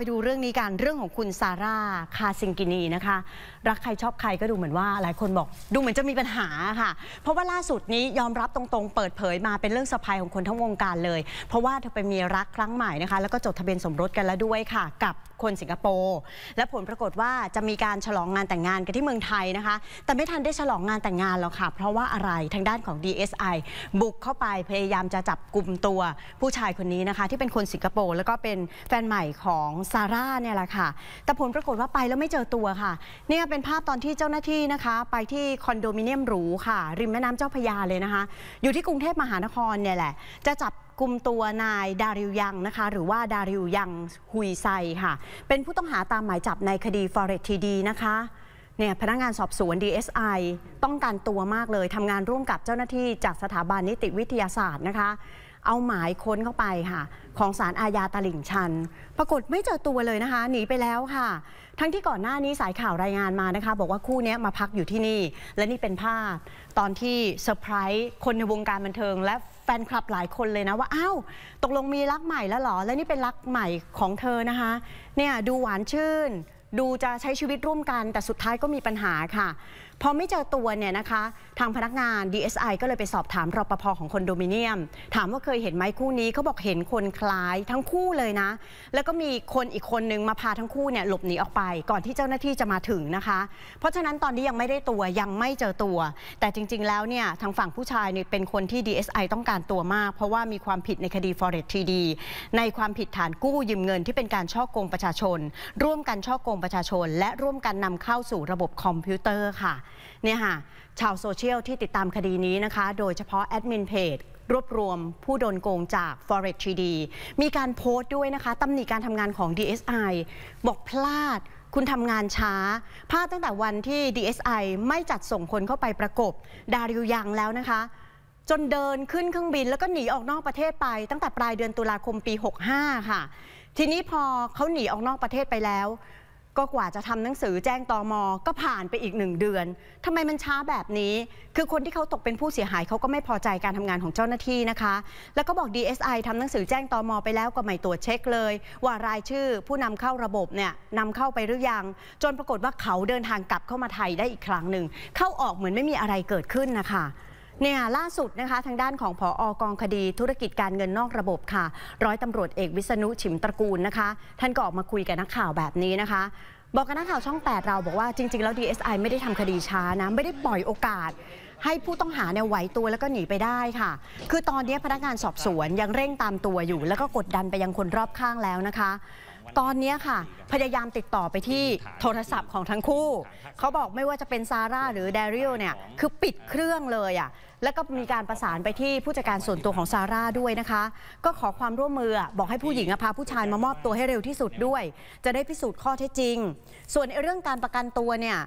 ไปดูเรื่องนี้กัน เรื่องของคุณซาร่าคาซิงกินีนะคะ รักใครชอบใครก็ดูเหมือนว่าหลายคนบอกดูเหมือนจะมีปัญหาค่ะเพราะว่าล่าสุดนี้ยอมรับตรงๆเปิดเผยมาเป็นเรื่องสะพายของคนทั้งวงการเลย เพราะว่าเธอไปมีรักครั้งใหม่นะคะ แล้วก็จดทะเบียนสมรสกันแล้วด้วยค่ะ กับคนสิงคโปร์และผลปรากฏว่าจะมีการฉลองงานแต่งงานกันที่เมืองไทยนะคะ แต่ไม่ทันได้ฉลองงานแต่งงานหรอกค่ะ เพราะว่าอะไรทางด้านของ DSI บุกเข้าไปพยายามจะจับกลุ่มตัวผู้ชายคนนี้นะคะ ที่เป็นคนสิงคโปร์แล้วก็เป็นแฟนใหม่ของซาร่าเนี่ยแหละค่ะ แต่ผลปรากฏว่าไปแล้วไม่เจอตัวค่ะ เนี่ยเป็นภาพตอนที่เจ้าหน้าที่นะคะ ไปที่คอนโดมิเนียมหรูค่ะ ริมแม่น้ำเจ้าพยาเลยนะคะ อยู่ที่กรุงเทพมหานครเนี่ยแหละจะจับกลุ่มตัวนายดาริวยังนะคะ หรือว่าดาริวยังฮุยไซค่ะ เป็นผู้ต้องหาตามหมายจับในคดี ฟอเรสทีดีนะคะ เนี่ยพนักงานสอบสวน DSI ต้องการตัวมากเลยทำงานร่วมกับเจ้าหน้าที่จากสถาบันนิติวิทยาศาสตร์นะคะเอาหมายค้นเข้าไปค่ะ ของสารอาญาตลิ่งชัน ปรากฏไม่เจอตัวเลยนะคะหนีไปแล้วค่ะ ทั้งที่ก่อนหน้านี้สายข่าวรายงานมานะคะ บอกว่าคู่นี้มาพักอยู่ที่นี่ และนี่เป็นภาพตอนที่เซอร์ไพรส์คนในวงการบันเทิง และแฟนคลับหลายคนเลยนะว่าอ้าวตกลงมีรักใหม่แล้วหรอ และนี่เป็นรักใหม่ของเธอนะคะเนี่ยดูหวานชื่น ดูจะใช้ชีวิตร่วมกัน แต่สุดท้ายก็มีปัญหาค่ะพอไม่เจอตัวเนี่ยนะคะ ทางพนักงาน DSI ก็เลยไปสอบถามรปภของคอนโดมิเนียม ถามว่าเคยเห็นไหมคู่นี้เขาบอกเห็นคนคล้ายทั้งคู่เลยนะ แล้วก็มีคนอีกคนนึงมาพาทั้งคู่เนี่ยหลบหนีออกไป ก่อนที่เจ้าหน้าที่จะมาถึงนะคะ เพราะฉะนั้นตอนนี้ยังไม่ได้ตัวยังไม่เจอตัว แต่จริงๆแล้วเนี่ยทางฝั่งผู้ชายเนี่ยเป็นคนที่ DSI ต้องการตัวมาก เพราะว่ามีความผิดในคดี f o r e s TD ในความผิดฐานกู้ยืมเงินที่เป็นการช่อโกงประชาชน ร่วมกันช่อโกงประชาชน และร่วมกันนำเข้าสู่ระบบคอมพิวเตอร์ค่ะเนี่ยค่ะชาวโซเชียลที่ติดตามคดีนี้นะคะ โดยเฉพาะแอดมินเพจ รวบรวมผู้โดนโกงจาก Forex 3D มีการโพสต์ด้วยนะคะตำหนิการทำงานของ DSI บอกพลาดคุณทำงานช้าพลาดตั้งแต่วันที่ DSI ไม่จัดส่งคนเข้าไปประกบดาริวยังแล้วนะคะ จนเดินขึ้นเครื่องบินแล้วก็หนีออกนอกประเทศไป ตั้งแต่ปลายเดือนตุลาคมปี 65 ค่ะ ทีนี้พอเขาหนีออกนอกประเทศไปแล้วก็กว่าจะทำหนังสือแจ้งตอมอก็ผ่านไปอีกหนึ่งเดือนทำไมมันช้าแบบนี้ คือคนที่เขาตกเป็นผู้เสียหายเขาก็ไม่พอใจการทำงานของเจ้าหน้าที่นะคะ แล้วก็บอก DSI ทำหนังสือแจ้งตอมอไปแล้วก็ไม่ตรวจเช็คเลย ว่ารายชื่อ ผู้นำเข้าระบบเนี่ยนำเข้าไปหรือยัง จนปรากฏว่าเขาเดินทางกลับเข้ามาไทยได้อีกครั้งหนึ่ง เข้าออกเหมือนไม่มีอะไรเกิดขึ้นนะคะเนี่ยล่าสุดนะคะทางด้านของผออกองคดีธุรกิจการเงินนอกระบบค่ะ ร้อยตำรวจเอกวิษณุฉิมตระกูลนะคะ ท่านก็ออกมาคุยกับนักข่าวแบบนี้นะคะ บอกกับนักข่าวช่อง 8 เราบอกว่าจริง ๆ แล้ว DSI ไม่ได้ทำคดีช้านะ ไม่ได้ปล่อยโอกาส ให้ผู้ต้องหาเนี่ยไหวตัวแล้วก็หนีไปได้ค่ะ คือตอนนี้พนักงานสอบสวน ยังเร่งตามตัวอยู่ แล้วก็กดดันไปยังคนรอบข้างแล้วนะคะตอนนี้ค่ะพยายามติดต่อไปที่โทรศัพท์ของทั้งคู่ เขาบอกไม่ว่าจะเป็นซาร่าหรือเดริลเนี่ย คือปิดเครื่องเลยอ่ะ แล้วก็มีการประสานไปที่ผู้จัดการส่วนตัวของซาร่าด้วยนะคะ ก็ขอความร่วมมือบอกให้ผู้หญิงพาผู้ชายมามอบตัวให้เร็วที่สุดด้วย จะได้พิสูจน์ข้อเท็จจริง ส่วนเรื่องการประกันตัวเนี่ย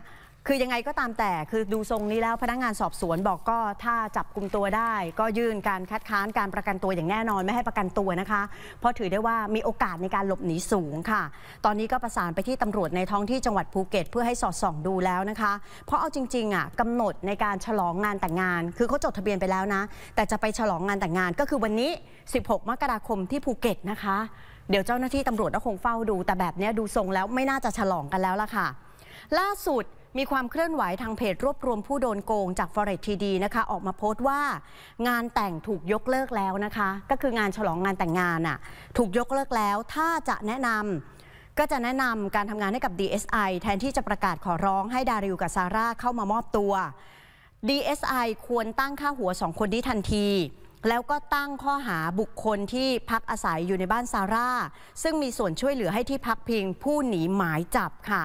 คือยังไงก็ตามแต่ คือดูทรงนี้แล้วพนักงานสอบสวนบอกก็ถ้าจับกลุ่มตัวได้ก็ยื่นการคัดค้านการประกันตัวอย่างแน่นอนไม่ให้ประกันตัวนะคะ เพราะถือได้ว่ามีโอกาสในการหลบหนีสูงค่ะ ตอนนี้ก็ประสานไปที่ตำรวจในท้องที่จังหวัดภูเก็ต เพื่อให้สอดส่อง ดูแล้วนะคะ เพราะเอาจริงๆอ่ะกำหนดในการฉลองงานแต่งงาน คือเขาจดทะเบียนไปแล้วนะแต่จะไปฉลองงานแต่งงาน ก็คือวันนี้ 16 มกราคมที่ภูเก็ตนะคะ เดี๋ยวเจ้าหน้าที่ตำรวจก็คงเฝ้าดู แต่แบบนี้ดูทรงแล้วไม่น่าจะฉลองกันแล้วล่ะค่ะ ล่าสุดมีความเคลื่อนไหวทางเพจรวบรวมผู้โดนโกงจาก Forex ทีดีนะคะออกมาโพสต์ว่า งานแต่งถูกยกเลิกแล้วนะคะ ก็คืองานฉลองงานแต่งงานอะ่ะ ถูกยกเลิกแล้ว ถ้าจะแนะนำก็จะแนะนำการทำงานให้กับ DSI แทนที่จะประกาศขอร้องให้ดาริวกับซาร่าเข้ามามอบตัว DSI ควรตั้งค่าหัวสองคนนี้ทันที แล้วก็ตั้งข้อหาบุคคลที่พักอาศัยอยู่ในบ้านซาร่าซึ่งมีส่วนช่วยเหลือให้ที่พักพิงผู้หนีหมายจับค่ะ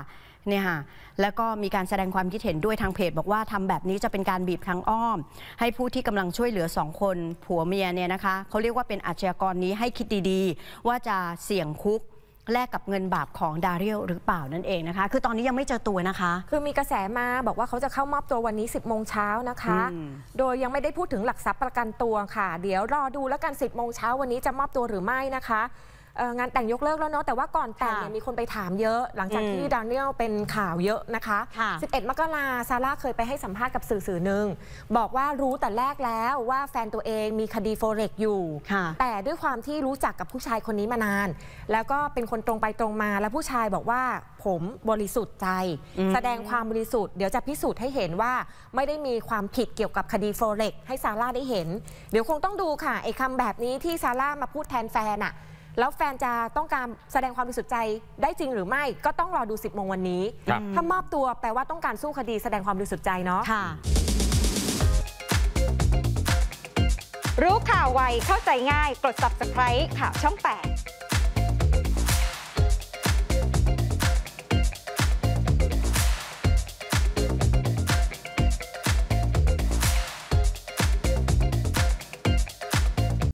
เนี่ยค่ะแล้วก็มีการแสดงความคิดเห็นด้วยทางเพจ บอกว่าทำแบบนี้จะเป็นการบีบทางอ้อม ให้ผู้ที่กำลังช่วยเหลือสองคน ผัวเมียเนี่ยนะคะ เขาเรียกว่าเป็นอาชญากรนี้ให้คิดดีๆว่าจะเสี่ยงคุกแลกกับเงินบาปของดาเรียลหรือเปล่านั่นเองนะคะ คือตอนนี้ยังไม่เจอตัวนะคะ คือมีกระแสมาบอกว่าเขาจะเข้ามอบตัววันนี้10บโมงเช้านะคะ โดยยังไม่ได้พูดถึงหลักทรัพย์ประกันตัวค่ะ เดี๋ยวรอดูแล้วกัน10บโมงเช้าวันนี้จะมอบตัวหรือไม่นะคะงานแต่งยกเลิกแล้วเนาะแต่ว่าก่อนแต่งเนี่ยมีคนไปถามเยอะ หลังจากที่ดานิเอลเป็นข่าวเยอะนะคะ 11มกราซาร่าเคยไปให้สัมภาษณ์กับสื่อสื่อหนึ่งบอกว่ารู้แต่แรกแล้วว่าแฟนตัวเองมีคดีโฟเร็กอยู่แต่ด้วยความที่รู้จักกับผู้ชายคนนี้มานาน แล้วก็เป็นคนตรงไปตรงมา แล้วผู้ชายบอกว่าผมบริสุทธิ์ใจ แสดงความบริสุทธิ์เดี๋ยวจะพิสูจน์ให้เห็นว่าไม่ได้มีความผิดเกี่ยวกับคดีโฟเร็กให้ซาร่าได้เห็น เดี๋ยวคงต้องดูค่ะไอ้คำแบบนี้ที่ซาร่ามาพูดแทนแฟนอะแล้วแฟนจะต้องการแสดงความบริสุทธิ์ใจได้จริงหรือไม่ก็ต้องรอดู 10 โมงวันนี้ ถ้ามอบตัวแปลว่าต้องการสู้คดีแสดงความบริสุทธิ์ใจเนาะะรู้ข่าวไวเข้าใจง่ายกด subscribe ข่าวช่อง8